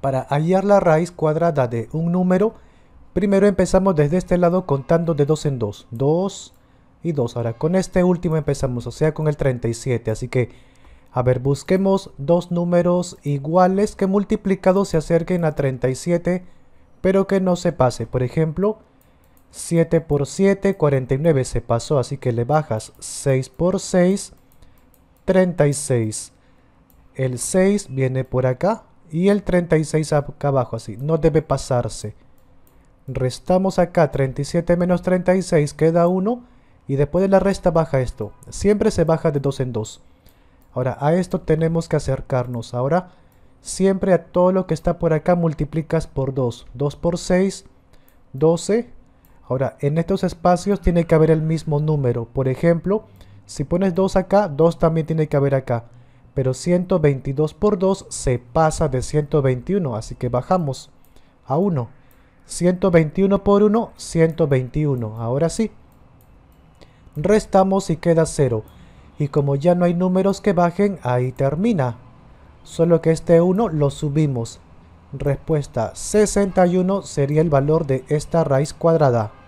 Para hallar la raíz cuadrada de un número, primero empezamos desde este lado contando de 2 en 2. 2 y 2. Ahora con este último empezamos, o sea con el 37. Así que, a ver, busquemos dos números iguales que multiplicados se acerquen a 37, pero que no se pase. Por ejemplo, 7 por 7, 49 se pasó, así que le bajas 6 por 6, 36. El 6 viene por acá, y el 36 acá abajo, así, no debe pasarse. Restamos acá 37 menos 36, queda 1 y después de la resta baja esto. Siempre se baja de 2 en 2. Ahora, a esto tenemos que acercarnos. Ahora, siempre a todo lo que está por acá multiplicas por 2. 2 por 6, 12. Ahora, en estos espacios tiene que haber el mismo número. Por ejemplo, si pones 2 acá, 2 también tiene que haber acá pero 122 por 2 se pasa de 121, así que bajamos a 1. 121 por 1, 121. Ahora sí. Restamos y queda 0. Y como ya no hay números que bajen, ahí termina. Solo que este 1 lo subimos. Respuesta 61 sería el valor de esta raíz cuadrada.